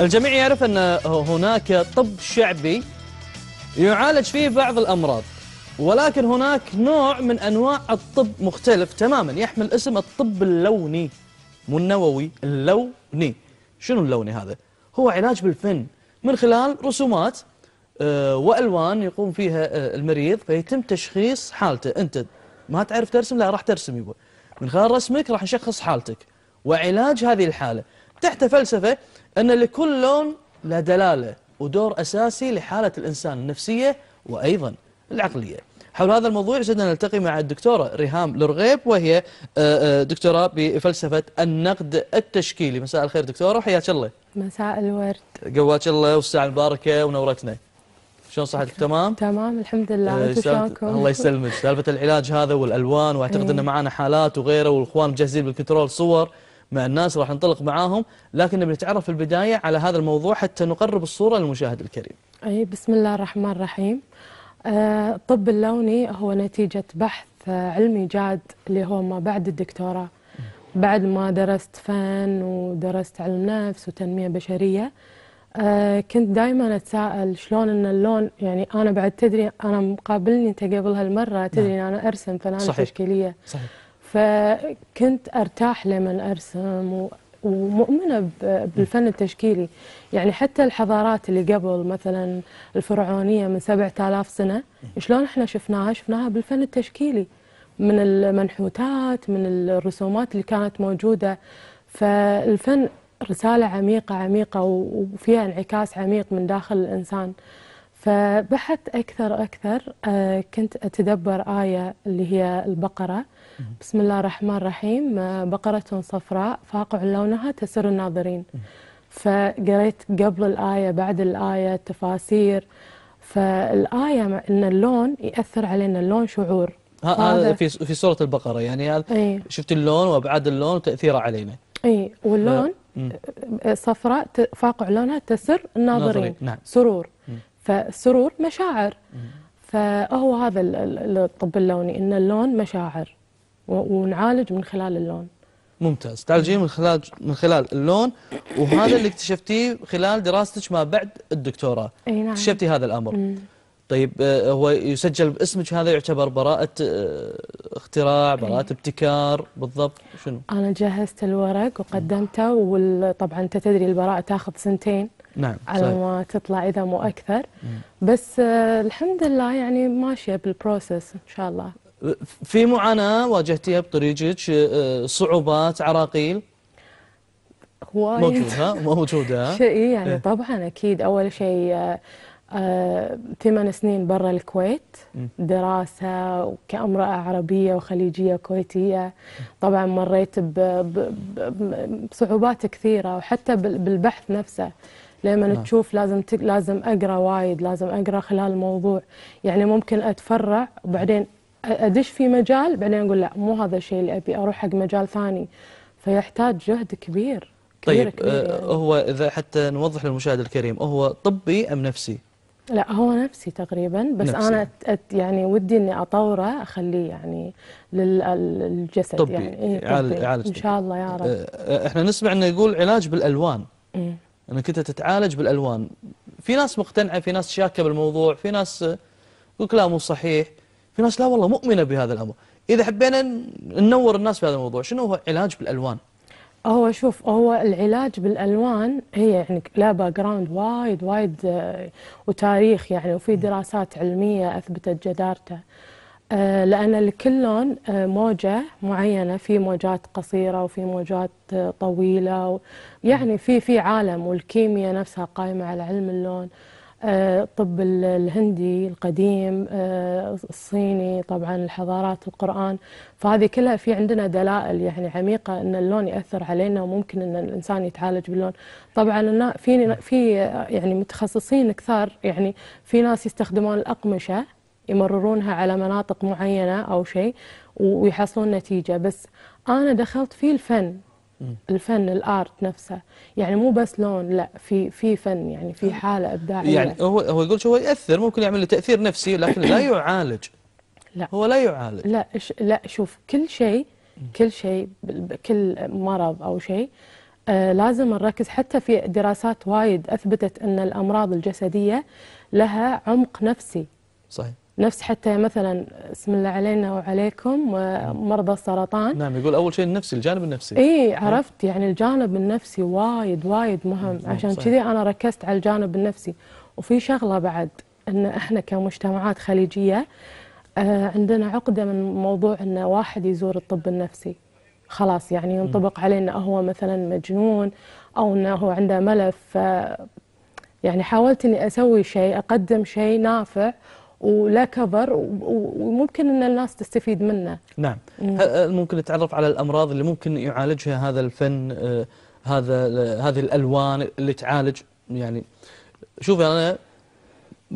الجميع يعرف أن هناك طب شعبي يعالج فيه بعض الأمراض ولكن هناك نوع من أنواع الطب مختلف تماما يحمل اسم الطب اللوني مو النووي اللوني شنو اللوني هذا؟ هو علاج بالفن من خلال رسومات آه، وألوان يقوم فيها آه، المريض فيتم تشخيص حالته أنت ما تعرف ترسم لا راح ترسم يبقى من خلال رسمك راح نشخص حالتك وعلاج هذه الحالة تحت فلسفة أن لكل لون له دلالة ودور أساسي لحالة الإنسان النفسية وأيضا العقلية حول هذا الموضوع سيدنا نلتقي مع الدكتورة ريهام لرغيب وهي آه، آه، دكتورة بفلسفة النقد التشكيلي مساء الخير دكتورة وحياك الله مساء الورد قواك الله والساعة المباركة ونورتنا شلون صحتك تمام؟ تمام الحمد لله آه، شلونكم؟ الله يسلمك سالفة العلاج هذا والألوان واعتقد أيه. أن معنا حالات وغيره والإخوان مجهزين بالكنترول صور مع الناس راح نطلق معاهم لكن بنتعرف في البداية على هذا الموضوع حتى نقرب الصورة للمشاهد الكريم أي بسم الله الرحمن الرحيم آه، الطب اللوني هو نتيجة بحث آه، علمي جاد اللي هو ما بعد الدكتوراه بعد ما درست فن ودرست علم نفس وتنمية بشرية آه، كنت دائما اتساءل شلون ان اللون يعني انا بعد تدري انا مقابلني انت قبل هالمره تدري نعم. ان انا ارسم فنانه صحيح. تشكيليه صحيح. فكنت ارتاح لما ارسم ومؤمنه بالفن التشكيلي يعني حتى الحضارات اللي قبل مثلا الفرعونيه من 7000 سنه شلون احنا شفناها شفناها بالفن التشكيلي من المنحوتات من الرسومات اللي كانت موجوده فالفن رساله عميقه عميقه وفيها انعكاس عميق من داخل الانسان فبحثت اكثر اكثر آه، كنت اتدبر ايه اللي هي البقره بسم الله الرحمن الرحيم آه، بقرة صفراء فاقع لونها تسر الناظرين فقريت قبل الآية بعد الآية تفاسير فالآية أن اللون يأثر علينا اللون شعور هذا في في سورة البقرة يعني هذا ايه شفت اللون وأبعاد اللون وتأثيره علينا اي واللون آه، صفراء فاقع لونها تسر الناظرين نعم. سرور فالسرور مشاعر فهو هذا الطب اللوني ان اللون مشاعر ونعالج من خلال اللون ممتاز تعالجين من خلال من خلال اللون وهذا اللي اكتشفتيه خلال دراستك ما بعد الدكتوراه اي نعم اكتشفتي هذا الامر مم. طيب آه، هو يسجل باسمك هذا يعتبر براءة آه، اختراع براءة ابتكار بالضبط شنو؟ أنا جهزت الورق وقدمته وطبعا أنت تدري البراءة تاخذ سنتين نعم على ما تطلع إذا مو أكثر بس آه، الحمد لله يعني ماشية بالبروسس إن شاء الله في معاناة واجهتيها بطريقك آه، صعوبات عراقيل موجودة موجودة شيء إيه، يعني إيه. طبعا أكيد أول شيء آه، آه، ثمان سنين برا الكويت دراسة وكامرأة عربية وخليجية كويتية طبعا مريت بصعوبات كثيرة وحتى بالبحث نفسه لما نعم. تشوف لازم تك... لازم اقرا وايد لازم اقرا خلال الموضوع يعني ممكن اتفرع وبعدين ادش في مجال بعدين اقول لا مو هذا الشيء اللي ابي اروح حق مجال ثاني فيحتاج جهد كبير طيب كبير يعني. هو اذا حتى نوضح للمشاهد الكريم هو طبي ام نفسي؟ لا هو نفسي تقريبا بس نفسي. انا يعني ودي اني اطوره اخليه يعني للجسد طبي. يعني إيه عالج ان شاء الله يا رب آه، آه، احنا نسمع انه يقول علاج بالالوان انك انت تتعالج بالالوان في ناس مقتنعه في ناس شاكه بالموضوع في ناس يقول لا مو صحيح في ناس لا والله مؤمنة بهذا الأمر إذا حبينا ننور الناس بهذا الموضوع شنو هو علاج بالألوان هو شوف هو العلاج بالالوان هي يعني لا باك جراوند وايد وايد آه، وتاريخ يعني وفي دراسات علميه اثبتت جدارته آه، لان لكل لون آه، موجه معينه في موجات قصيره وفي موجات طويله يعني في في عالم والكيمياء نفسها قائمه على علم اللون الطب آه، الهندي القديم آه، الصيني طبعا الحضارات القرآن فهذه كلها في عندنا دلائل يعني عميقة أن اللون يأثر علينا وممكن أن الإنسان يتعالج باللون طبعا في نعم. في يعني متخصصين كثار يعني في ناس يستخدمون الأقمشة يمررونها على مناطق معينة أو شيء ويحصلون نتيجة بس أنا دخلت في الفن الفن الارت نفسه يعني مو بس لون لا في في فن يعني في حاله ابداعيه يعني هو هو يقول شو هو ياثر ممكن يعمل له تاثير نفسي لكن لا يعالج لا هو لا يعالج لا لا شوف كل شيء كل شيء كل مرض او شيء آه لازم نركز حتى في دراسات وايد اثبتت ان الامراض الجسديه لها عمق نفسي صحيح نفس حتى مثلا اسم الله علينا وعليكم مرضى السرطان نعم يقول اول شيء النفسي الجانب النفسي اي نعم. عرفت يعني الجانب النفسي وايد وايد مهم نعم، عشان كذي انا ركزت على الجانب النفسي وفي شغله بعد ان احنا كمجتمعات خليجيه آه، عندنا عقده من موضوع ان واحد يزور الطب النفسي خلاص يعني ينطبق عليه انه هو مثلا مجنون او انه هو عنده ملف يعني حاولت اني اسوي شيء اقدم شيء نافع ولا كبر وممكن ان الناس تستفيد منه. نعم. هل ممكن نتعرف على الامراض اللي ممكن يعالجها هذا الفن آه، هذا هذه الالوان اللي تعالج يعني شوف انا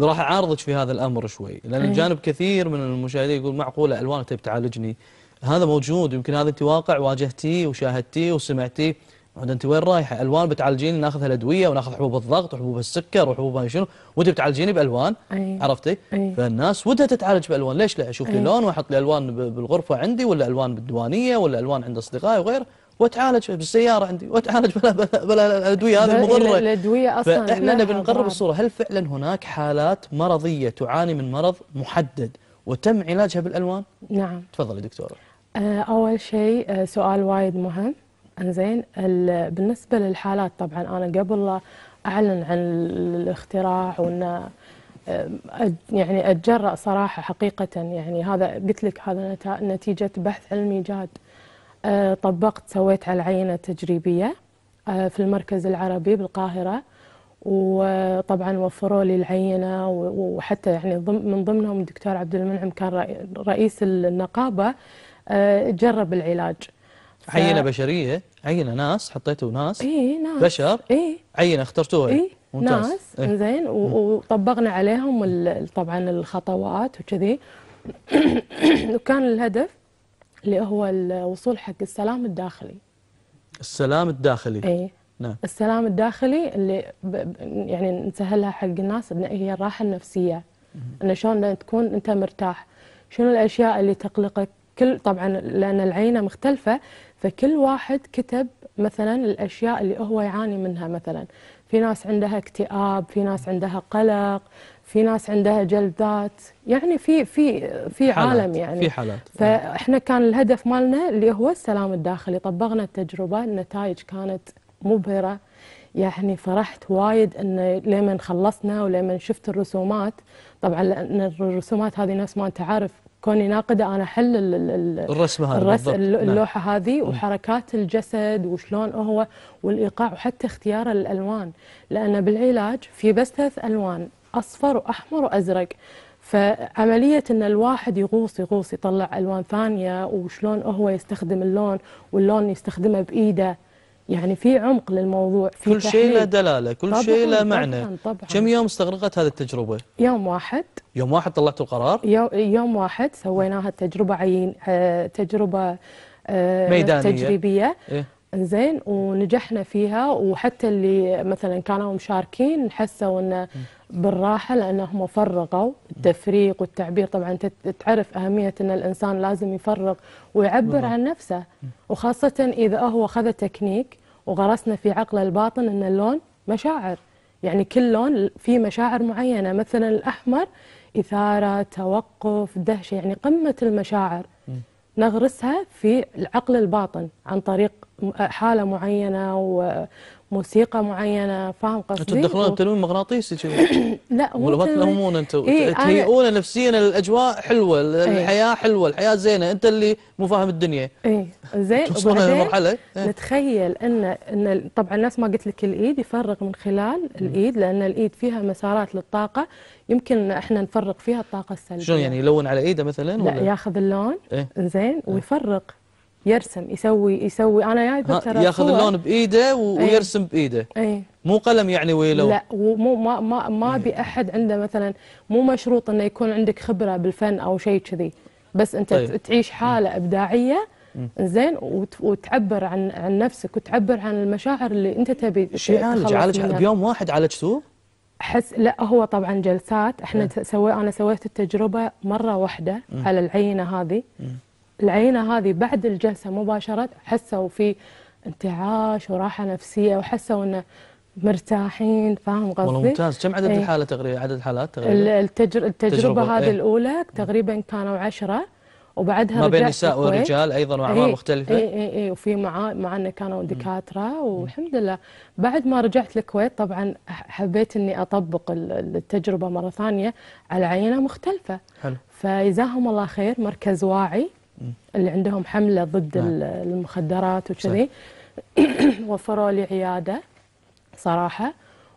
راح اعارضك في هذا الامر شوي لان أيه. جانب كثير من المشاهدين يقول معقوله الوان تبي تعالجني هذا موجود يمكن هذا انت واقع واجهتيه وشاهدتيه وسمعتيه عود انت وين رايحه؟ الوان بتعالجيني ناخذها الادويه وناخذ حبوب الضغط وحبوب السكر وحبوب ما شنو وانت بتعالجيني بالوان أيه. عرفتي؟ أيه. فالناس ودها تتعالج بالوان ليش لا اشوف لي أيه. لون واحط لي الوان بالغرفه عندي ولا الوان بالديوانيه ولا الوان عند اصدقائي وغيره واتعالج بالسياره عندي واتعالج بلا بلا, بلا الادويه هذه المضره الادويه اصلا فاحنا نبي نقرب الصوره هل فعلا هناك حالات مرضيه تعاني من مرض محدد وتم علاجها بالالوان؟ نعم تفضلي دكتوره آه، أول شيء آه، سؤال وايد مهم انزين بالنسبه للحالات طبعا انا قبل اعلن عن الاختراع وان آه، يعني اتجرأ صراحه حقيقه يعني هذا قلت لك هذا نتيجه بحث علمي جاد آه، طبقت سويت على عينه تجريبيه آه، في المركز العربي بالقاهره وطبعا وفروا لي العينه وحتى يعني من ضمنهم الدكتور عبد المنعم كان رئيس النقابه جرب العلاج عينه بشريه عينه ناس حطيتوا ناس اي ناس بشر اي عينه اخترتوها اي ممتاز. ناس إيه؟ وطبقنا عليهم طبعا الخطوات وكذي وكان الهدف اللي هو الوصول حق السلام الداخلي السلام الداخلي اي نعم السلام الداخلي اللي يعني نسهلها حق الناس ان هي الراحه النفسيه ان شلون تكون انت مرتاح شنو الاشياء اللي تقلقك كل طبعا لان العينه مختلفه فكل واحد كتب مثلا الاشياء اللي هو يعاني منها مثلا في ناس عندها اكتئاب في ناس عندها قلق في ناس عندها جلدات يعني في في في عالم يعني في حالات فاحنا كان الهدف مالنا اللي هو السلام الداخلي طبقنا التجربه النتائج كانت مبهره يعني فرحت وايد ان لما خلصنا ولما شفت الرسومات طبعا الرسومات هذه ناس ما انت عارف كوني ناقده انا احل الرسمه هذه الرس نعم. اللوحه نعم. هذه وحركات الجسد وشلون هو والايقاع وحتى اختيار الالوان لان بالعلاج في بس ثلاث الوان اصفر واحمر وازرق فعملية أن الواحد يغوص يغوص يطلع ألوان ثانية وشلون هو يستخدم اللون واللون يستخدمه بإيده يعني في عمق للموضوع في كل شيء له دلاله كل شيء له معنى طبعاً. كم يوم استغرقت هذه التجربه يوم واحد يوم واحد طلعتوا القرار يوم, واحد سويناها التجربه عين آه، تجربه آه، ميدانيه تجريبيه إيه؟ زين ونجحنا فيها وحتى اللي مثلا كانوا مشاركين حسوا انه بالراحه لانهم فرغوا التفريغ والتعبير طبعا انت تعرف اهميه ان الانسان لازم يفرغ ويعبر عن نفسه وخاصه اذا هو اخذ تكنيك وغرسنا في عقل الباطن أن اللون مشاعر يعني كل لون فيه مشاعر معينة مثلا الأحمر إثارة توقف دهشة يعني قمة المشاعر نغرسها في العقل الباطن عن طريق حالة معينة وموسيقى معينة فاهم قصدي؟ انتم تدخلون التلوين مغناطيسي كذي لا هو تلهمون انتم إيه تهيئون نفسيا الاجواء حلوه إيه. الحياه حلوه الحياه زينه انت اللي مو فاهم الدنيا إيه زين توصلنا لمرحله إيه. نتخيل ان ان طبعا نفس ما قلت لك الايد يفرغ من خلال الايد لان الايد فيها مسارات للطاقه يمكن احنا نفرغ فيها الطاقه السلبيه شلون يعني يلون على ايده مثلا لا ولا؟ ياخذ اللون إيه؟ زين إيه. ويفرغ يرسم يسوي يسوي انا جايبه ترى ياخذ اللون بايده إيه. ويرسم بايده اي مو قلم يعني ويلون لا ومو ما ما ما ابي احد عنده مثلا مو مشروط انه يكون عندك خبره بالفن او شيء كذي بس انت طيب. تعيش حاله ابداعيه زين وتعبر عن عن نفسك وتعبر عن المشاعر اللي انت تبي شو يعالج يعني؟ عالج بيوم واحد عالجتوه؟ احس لا هو طبعا جلسات احنا سوي انا سويت التجربه مره واحده اه. على العينه هذه اه. العينه هذه بعد الجلسه مباشره حسوا في انتعاش وراحه نفسيه وحسوا انه مرتاحين فاهم قصدي؟ والله ممتاز كم عدد إيه. الحاله تقريبا عدد الحالات تقريبا؟ التجر... التجربه, التجربة هذه ايه؟ الاولى تقريبا كانوا عشرة وبعدها ما بين نساء ورجال ايضا واعمار ايه مختلفه اي اي اي وفي مع معنا كانوا دكاتره والحمد لله بعد ما رجعت الكويت طبعا حبيت اني اطبق التجربه مره ثانيه على عينه مختلفه حلو فجزاهم الله خير مركز واعي اللي عندهم حمله ضد نعم. المخدرات وكذي وفروا لي عياده صراحه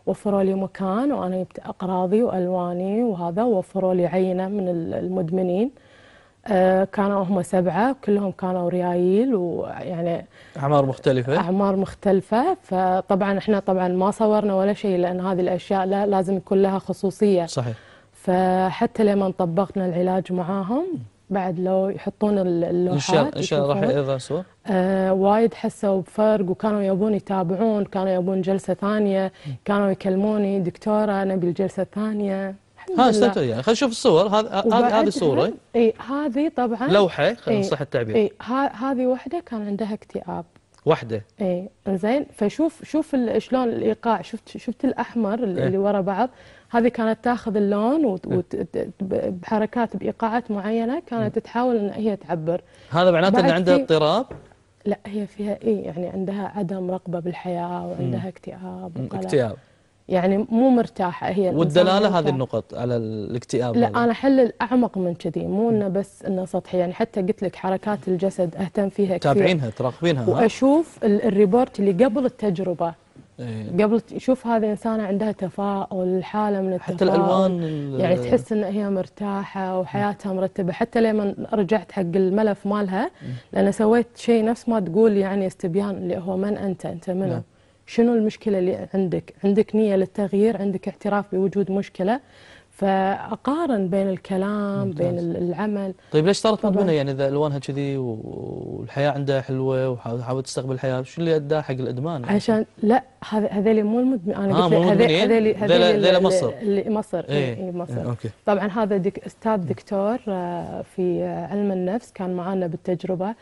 وفروا لي مكان وانا جبت اقراضي والواني وهذا وفروا لي عينه من المدمنين آه، كانوا هم سبعة كلهم كانوا ريايل ويعني أعمار مختلفة أعمار مختلفة فطبعا احنا طبعا ما صورنا ولا شيء لأن هذه الأشياء لا لازم يكون لها خصوصية صحيح فحتى لما طبقنا العلاج معاهم بعد لو يحطون اللوحات ان شاء الله ان شاء الله راح ايضا صور آه وايد حسوا بفرق وكانوا يبون يتابعون كانوا يبون جلسه ثانيه كانوا يكلموني دكتوره نبي الجلسه الثانيه ها استمتع يعني خلينا نشوف الصور هذا هذه صوره اي هذه طبعا لوحه خلينا إيه، نصح التعبير اي هذه وحده كان عندها اكتئاب وحده اي زين فشوف شوف شلون الايقاع شفت شفت الاحمر اللي, إيه؟ ورا بعض هذه كانت تاخذ اللون وبحركات إيه. بحركات بايقاعات معينه كانت إيه. تحاول ان هي تعبر هذا معناته ان عندها اضطراب لا هي فيها اي يعني عندها عدم رغبه بالحياه وعندها اكتئاب وقلق اكتئاب يعني مو مرتاحه هي والدلاله هذه النقط على الاكتئاب لا هذا. انا احلل اعمق من كذي مو انه بس انه سطحي يعني حتى قلت لك حركات الجسد اهتم فيها كثير تابعينها تراقبينها واشوف الريبورت اللي قبل التجربه إيه. قبل تشوف هذه إنسانة عندها تفاؤل حالة من التفاؤل حتى الألوان يعني تحس إن هي مرتاحة وحياتها مرتبة حتى لما رجعت حق الملف مالها إيه. لأن سويت شيء نفس ما تقول يعني استبيان اللي هو من أنت أنت منو نعم. شنو المشكلة اللي عندك عندك نية للتغيير عندك اعتراف بوجود مشكلة فاقارن بين الكلام ممتاز. بين العمل طيب ليش صارت مدمنه يعني اذا الوانها كذي والحياه عندها حلوه وحاولت تستقبل الحياه شو اللي اداها حق الادمان يعني؟ عشان لا هذول مو المدمنين انا آه، قلت هذول هذول مصر اللي مصر اي إيه،, إيه مصر إيه أوكي. طبعا هذا دك استاذ دكتور آه، في آه، علم النفس كان معانا بالتجربه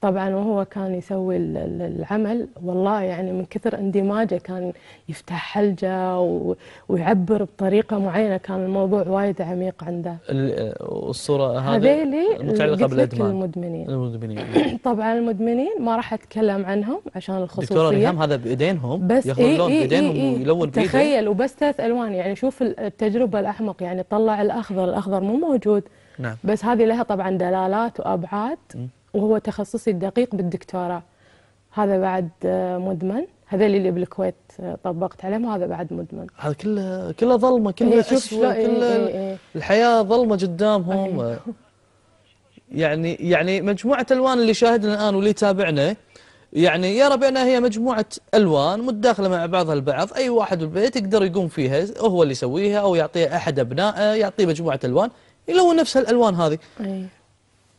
طبعا وهو كان يسوي العمل والله يعني من كثر اندماجه كان يفتح حلجه ويعبر بطريقه معينه كان الموضوع وايد عميق عنده الصورة هذه هذيلي بالادمان المدمنين المدمنين طبعا المدمنين ما راح أتكلم عنهم عشان الخصوصية دكتورة ريهام هذا بإيدينهم بس ياخذون إيه لون إيه بإيدينهم إيه ويلون بإيده تخيل وبس ثلاث ألوان يعني شوف التجربة الأحمق يعني طلع الأخضر الأخضر مو موجود نعم بس هذه لها طبعا دلالات وأبعاد وهو تخصصي الدقيق بالدكتوره هذا بعد آه، مدمن هذا اللي بالكويت آه، طبقت عليهم وهذا بعد مدمن هذا كله كله ظلمه كله إيه كله إيه، إيه، إيه. الحياه ظلمه قدامهم أيوه. يعني يعني مجموعه الوان اللي شاهدنا الان واللي تابعنا يعني يرى بأنها هي مجموعة ألوان متداخلة مع بعضها البعض أي واحد بالبيت يقدر يقوم فيها هو اللي يسويها أو يعطيها أحد أبنائه يعطيه مجموعة ألوان يلون نفس الألوان هذه أيه.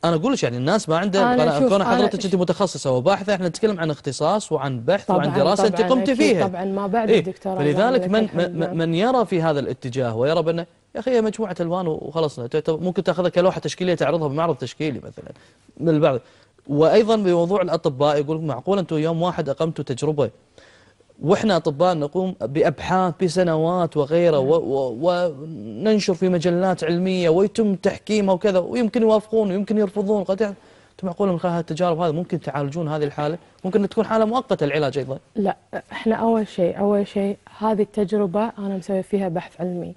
انا اقول لك يعني الناس ما عندها أنا كون حضرتك انت متخصصه وباحثه احنا نتكلم عن اختصاص وعن بحث وعن دراسه انت قمت إيه، فيها طبعا ما بعد إيه؟ الدكتوراه فلذلك يعني من من, من يرى في هذا الاتجاه ويرى بانه يا اخي هي مجموعه الوان وخلصنا ممكن تاخذها كلوحه تشكيليه تعرضها بمعرض تشكيلي مثلا من البعض وايضا بموضوع الاطباء يقول معقول انتم يوم واحد اقمتوا تجربه وإحنا أطباء نقوم بأبحاث بسنوات وغيره نعم. وننشر في مجلات علمية ويتم تحكيمها وكذا ويمكن يوافقون ويمكن يرفضون قد يعني انتم من خلال التجارب هذه ممكن تعالجون هذه الحاله؟ ممكن تكون حاله مؤقته العلاج ايضا. لا احنا اول شيء اول شيء هذه التجربه انا مسوي فيها بحث علمي.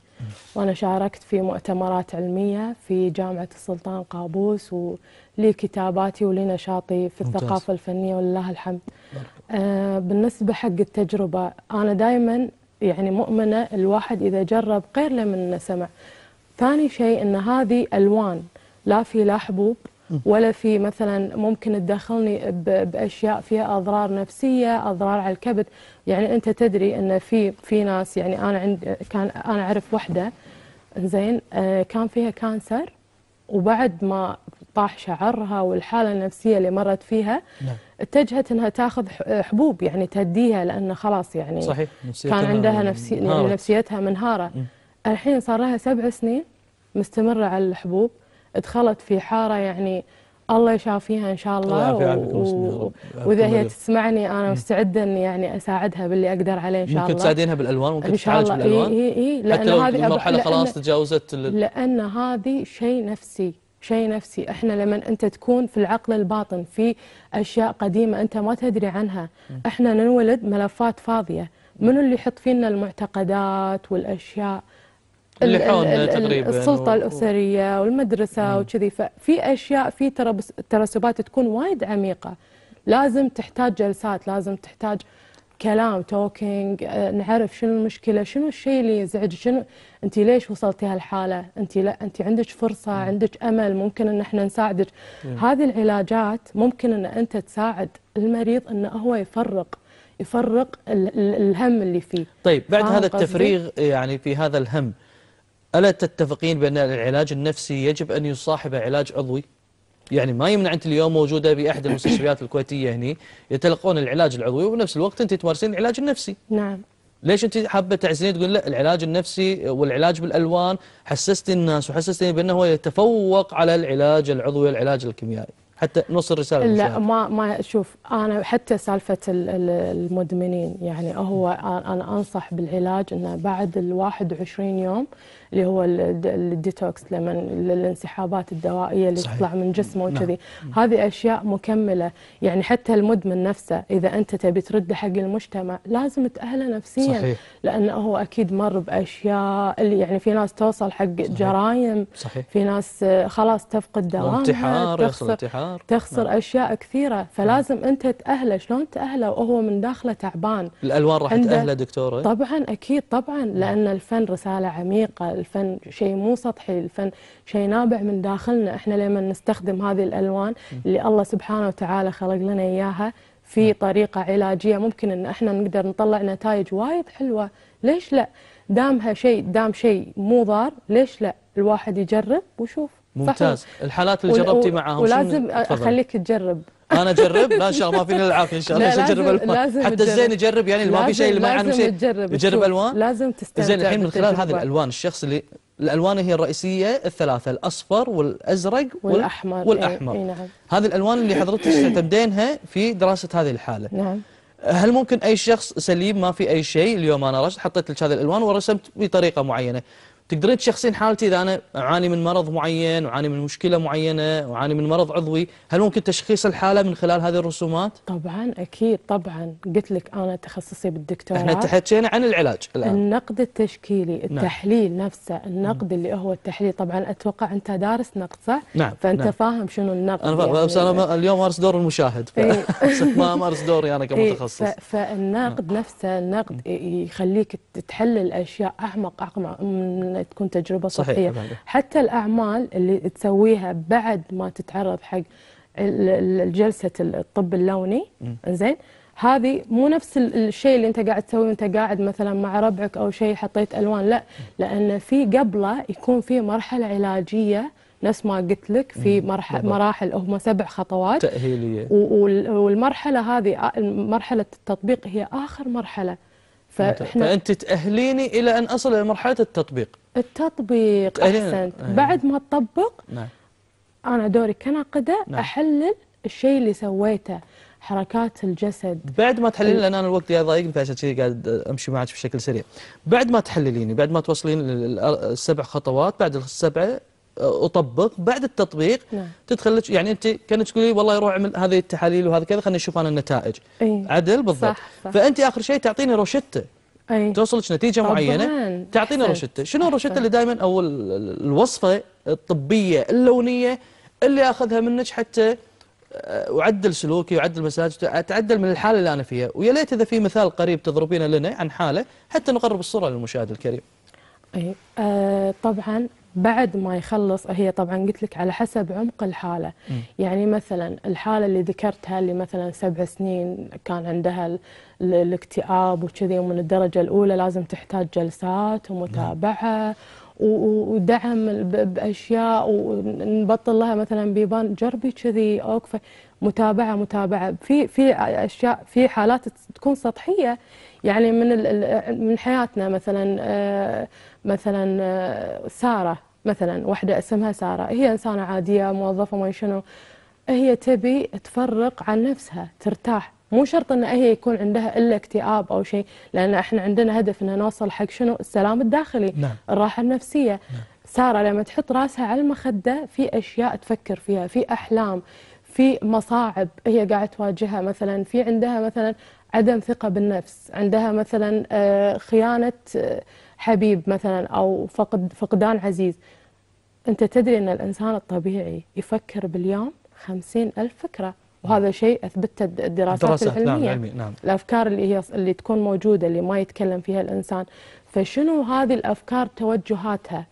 وأنا شاركت في مؤتمرات علمية في جامعة السلطان قابوس ولي كتاباتي ولي نشاطي في ممتاز. الثقافة الفنية ولله الحمد آه بالنسبة حق التجربة أنا دائما يعني مؤمنة الواحد إذا جرب غير لمن سمع ثاني شيء أن هذه ألوان لا في لا حبوب ولا في مثلا ممكن تدخلني باشياء فيها اضرار نفسيه اضرار على الكبد يعني انت تدري ان في في ناس يعني انا عند كان انا اعرف وحده زين آه، كان فيها كانسر وبعد ما طاح شعرها والحاله النفسيه اللي مرت فيها نعم. اتجهت انها تاخذ آه، حبوب يعني تهديها لانه خلاص يعني صحيح كان عندها نفسي يعني نفسيتها منهاره الحين صار لها سبع سنين مستمره على الحبوب ادخلت في حاره يعني الله يشافيها ان شاء الله, الله و... واذا هي تسمعني انا مستعده اني يعني اساعدها باللي اقدر عليه ان شاء الله ممكن تساعدينها بالالوان ممكن تتعالج بالالوان اي اي لان حتى لو هذه المرحله أب... خلاص تجاوزت لل... لان هذه شيء نفسي شيء نفسي احنا لما انت تكون في العقل الباطن في اشياء قديمه انت ما تدري عنها احنا ننولد ملفات فاضيه منو اللي يحط فينا المعتقدات والاشياء اللحون تقريبا السلطه و... الاسريه والمدرسه وكذي ففي اشياء في ترسبات تكون وايد عميقه لازم تحتاج جلسات لازم تحتاج كلام توكينج آه، نعرف شنو المشكله شنو الشيء اللي يزعج شنو انت ليش وصلتي هالحاله انت لا انت عندك فرصه مم. عندك امل ممكن ان احنا نساعدك مم. هذه العلاجات ممكن ان انت تساعد المريض انه هو يفرق يفرق الهم اللي فيه طيب بعد هذا التفريغ يعني في هذا الهم ألا تتفقين بأن العلاج النفسي يجب أن يصاحب علاج عضوي؟ يعني ما يمنع أنت اليوم موجودة بأحد المستشفيات الكويتية هني يتلقون العلاج العضوي وبنفس الوقت أنت تمارسين العلاج النفسي نعم ليش أنت حابة تعزلين تقول لا العلاج النفسي والعلاج بالألوان حسستي الناس وحسستني بأنه هو يتفوق على العلاج العضوي والعلاج الكيميائي حتى نوصل رساله لا ما ما شوف انا حتى سالفه المدمنين يعني هو انا انصح بالعلاج انه بعد ال 21 يوم اللي هو الديتوكس لما الانسحابات الدوائيه اللي صحيح. تطلع من جسمه نعم. وكذي نعم. هذه اشياء مكمله يعني حتى المدمن نفسه اذا انت تبي ترده حق المجتمع لازم تاهله نفسيا صحيح. لانه هو اكيد مر باشياء اللي يعني في ناس توصل حق صحيح. جرايم صحيح. في ناس آه، خلاص تفقد دوامها انتحار يحصل انتحار النهار تخسر نعم. اشياء كثيره فلازم نعم. انت تاهله شلون تاهله وهو من داخله تعبان الالوان راح تاهله دكتوره طبعا اكيد طبعا نعم. لان الفن رساله عميقه الفن شيء مو سطحي الفن شيء نابع من داخلنا احنا لما نستخدم هذه الالوان اللي الله سبحانه وتعالى خلق لنا اياها في نعم. طريقه علاجيه ممكن ان احنا نقدر نطلع نتائج وايد حلوه ليش لا دامها شيء دام شيء مو ضار ليش لا الواحد يجرب ويشوف ممتاز صحيح. الحالات اللي جربتي معاهم ولازم اخليك تجرب انا اجرب لا ان شاء الله ما فيني العافيه ان شاء الله لازم اجرب الوان حتى الزين يجرب يعني اللي ما في شيء اللي ما عنده شيء يجرب, يجرب الوان لازم تستمتع زين الحين من خلال هذه الالوان الشخص اللي الالوان هي الرئيسيه الثلاثه الاصفر والازرق والاحمر إيه، والاحمر اي نعم هذه الالوان اللي حضرتك تعتمدينها في دراسه هذه الحاله نعم هل ممكن اي شخص سليم ما في اي شيء اليوم انا رشت حطيت لك هذه الالوان ورسمت بطريقه معينه تقدرين تشخصين حالتي اذا انا اعاني من مرض معين اعاني من مشكله معينه اعاني من مرض عضوي هل ممكن تشخيص الحاله من خلال هذه الرسومات طبعا اكيد طبعا قلت لك انا تخصصي بالدكتوراه احنا تحكينا عن العلاج الان النقد التشكيلي نعم. التحليل نعم. نفسه النقد اللي هو التحليل طبعا اتوقع انت دارس نقد صح نعم. نعم. فانت نعم. فاهم شنو النقد انا فاهم يعني بس انا اليوم مارس دور المشاهد ف... إيه. ما مارس دوري انا إيه، كمتخصص ف... فالنقد نعم. نفسه النقد يخليك تحلل اشياء اعمق اعمق من تكون تجربه صحية صحيح حتى الاعمال اللي تسويها بعد ما تتعرض حق جلسه الطب اللوني زين هذه مو نفس الشيء اللي انت قاعد تسويه وانت قاعد مثلا مع ربعك او شيء حطيت الوان لا لان في قبله يكون في مرحله علاجيه نفس ما قلت لك في مرحل مراحل هم سبع خطوات تأهيلية والمرحله هذه مرحله التطبيق هي اخر مرحله فإحنا فأنت تأهليني إلى أن أصل إلى مرحلة التطبيق التطبيق أحسنت بعد ما تطبق نعم. أنا دوري كناقدة نعم. أحلل الشيء اللي سويته حركات الجسد بعد ما تحللين لان انا الوقت ضايقني فعشان كذي قاعد امشي معك بشكل سريع بعد ما تحلليني بعد ما توصلين السبع خطوات بعد السبعه اطبق بعد التطبيق نعم. تدخل يعني انت كانت تقولي والله روح اعمل هذه التحاليل وهذا كذا خليني اشوف انا النتائج أي. عدل بالضبط صح صح. فانت اخر شيء تعطيني روشته أي. توصلك نتيجه طبعاً. معينه تعطيني روشته شنو الروشته اللي دائما او الوصفه الطبيه اللونيه اللي اخذها منك حتى آه، اعدل سلوكي وعدل مساج اتعدل من الحاله اللي انا فيها ويا ليت اذا في مثال قريب تضربينه لنا عن حاله حتى نقرب الصوره للمشاهد الكريم اي آه طبعا بعد ما يخلص هي طبعا قلت لك على حسب عمق الحاله م. يعني مثلا الحاله اللي ذكرتها اللي مثلا سبع سنين كان عندها الاكتئاب وكذي ومن الدرجه الاولى لازم تحتاج جلسات ومتابعه م. ودعم باشياء ونبطل لها مثلا بيبان جربي كذي اوقفه متابعه متابعه في في اشياء في حالات تكون سطحيه يعني من من حياتنا مثلا آه، مثلا آه، ساره مثلا واحده اسمها ساره هي انسانه عاديه موظفه ما شنو هي تبي تفرق عن نفسها ترتاح مو شرط ان هي يكون عندها الا اكتئاب او شيء لان احنا عندنا هدف ان نوصل حق شنو السلام الداخلي نعم. الراحه النفسيه نعم. ساره لما تحط راسها على المخده في اشياء تفكر فيها في احلام في مصاعب هي قاعده تواجهها مثلا في عندها مثلا عدم ثقة بالنفس عندها مثلا آه، خيانة آه، حبيب مثلا أو فقد فقدان عزيز أنت تدري أن الإنسان الطبيعي يفكر باليوم خمسين ألف فكرة وهذا نعم. شيء أثبتت الدراسات نعم، العلمية نعم علمي نعم. الأفكار اللي هي اللي تكون موجودة اللي ما يتكلم فيها الإنسان فشنو هذه الأفكار توجهاتها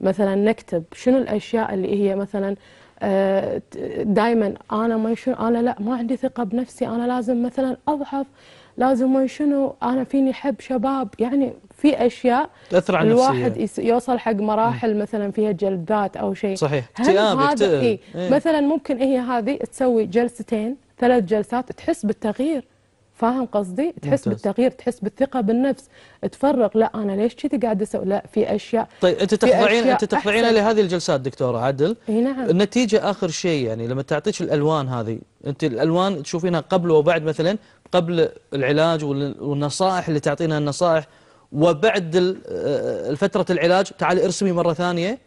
مثلا نكتب شنو الأشياء اللي هي مثلا آه، دائما انا ما شنو انا لا ما عندي ثقه بنفسي انا لازم مثلا اضعف لازم ما شنو انا فيني حب شباب يعني في اشياء تاثر على الواحد نفسية. يوصل حق مراحل مثلا فيها جلد ذات او شيء صحيح اكتئاب هذا إيه؟ إيه؟ مثلا ممكن هي إيه هذه تسوي جلستين ثلاث جلسات تحس بالتغيير فاهم قصدي تحس ممتاز. بالتغيير تحس بالثقه بالنفس تفرق لا انا ليش كذي قاعد اسوي لا في اشياء طيب انت تخضعين انت تخضعين لهذه الجلسات دكتوره عدل اي نعم النتيجه اخر شيء يعني لما تعطيك الالوان هذه انت الالوان تشوفينها قبل وبعد مثلا قبل العلاج والنصائح اللي تعطينها النصائح وبعد آه، آه، فتره العلاج تعالي ارسمي مره ثانيه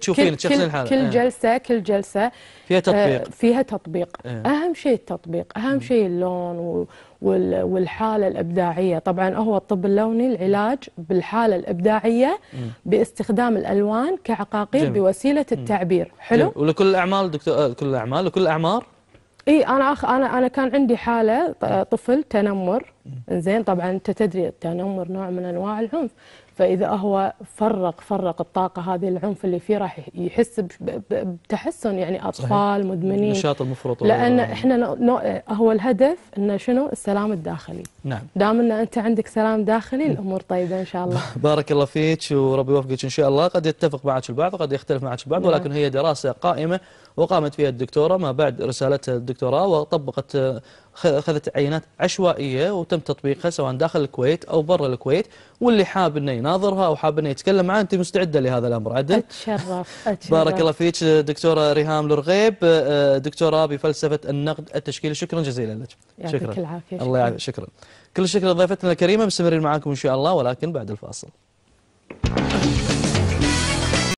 تشوفين تشخصين الحاله كل إيه. جلسه كل جلسه فيها آه، تطبيق فيها تطبيق إيه. اهم شيء التطبيق اهم شيء اللون والحاله الابداعيه طبعا هو الطب اللوني العلاج بالحاله الابداعيه باستخدام الالوان كعقاقير جميل. بوسيله التعبير حلو جميل. ولكل الاعمال دكتور آه، كل الاعمال لكل الاعمار اي انا أخ... انا انا كان عندي حاله آه، طفل تنمر زين طبعا انت تدري التنمر نوع من انواع العنف فاذا هو فرق فرق الطاقه هذه العنف اللي فيه راح يحس بتحسن يعني اطفال صحيح. مدمنين النشاط المفرط لان احنا نو... هو الهدف انه شنو السلام الداخلي نعم دام ان انت عندك سلام داخلي الامور طيبه ان شاء الله بارك الله فيك وربي يوفقك ان شاء الله قد يتفق معك البعض وقد يختلف معك البعض نعم. ولكن هي دراسه قائمه وقامت فيها الدكتوره ما بعد رسالتها الدكتوراه وطبقت خذت عينات عشوائية وتم تطبيقها سواء داخل الكويت أو برا الكويت واللي حاب أنه يناظرها أو حاب أنه يتكلم معها أنت مستعدة لهذا الأمر عدل أتشرف, أتشرف. بارك الله فيك دكتورة ريهام لرغيب دكتورة بفلسفة النقد التشكيلي شكرا جزيلا لك شكرا العافية الله يعافيك شكرا كل الشكر لضيفتنا الكريمة مستمرين معاكم إن شاء الله ولكن بعد الفاصل